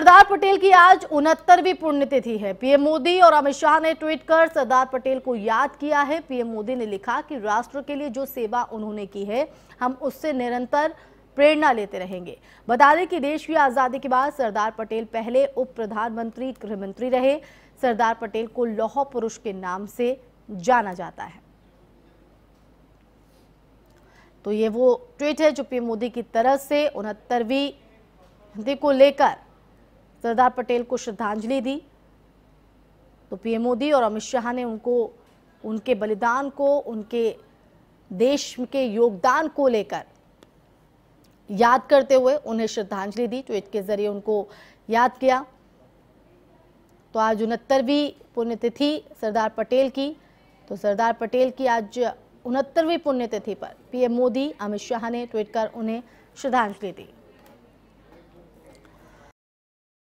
सरदार पटेल की आज उनहत्तरवीं पुण्यतिथि है पीएम मोदी और अमित शाह ने ट्वीट कर सरदार पटेल को याद किया है पीएम मोदी ने लिखा कि राष्ट्र के लिए जो सेवा उन्होंने की है हम उससे निरंतर प्रेरणा लेते रहेंगे बता दें कि देश की आज़ादी के बाद सरदार पटेल पहले उप प्रधानमंत्री गृह मंत्री रहे सरदार पटेल को लौह पुरुष के नाम से जाना जाता है तो ये वो ट्वीट है जो पीएम मोदी की तरफ से उनहत्तरवीं को लेकर सरदार पटेल को श्रद्धांजलि दी तो पीएम मोदी और अमित शाह ने उनको उनके बलिदान को उनके देश के योगदान को लेकर याद करते हुए उन्हें श्रद्धांजलि दी ट्वीट के जरिए उनको याद किया तो आज उनहत्तरवीं पुण्यतिथि सरदार पटेल की तो सरदार पटेल की आज उनहत्तरवीं पुण्यतिथि पर पीएम मोदी अमित शाह ने ट्वीट कर उन्हें श्रद्धांजलि दी